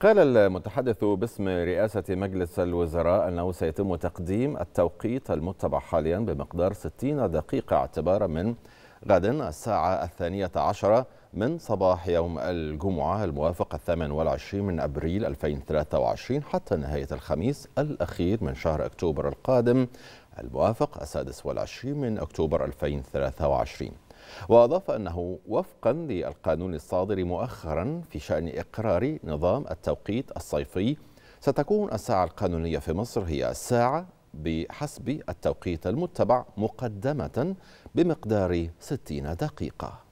قال المتحدث باسم رئاسة مجلس الوزراء أنه سيتم تقديم التوقيت المتبع حاليا بمقدار 60 دقيقة اعتبارا من غد الساعة الثانية عشرة من صباح يوم الجمعة الموافق الثامن والعشرين من أبريل 2023 حتى نهاية الخميس الأخير من شهر أكتوبر القادم الموافق السادس والعشرين من أكتوبر 2023 وأضاف أنه وفقا للقانون الصادر مؤخرا في شأن إقرار نظام التوقيت الصيفي ستكون الساعة القانونية في مصر هي الساعة بحسب التوقيت المتبع مقدمة بمقدار 60 دقيقة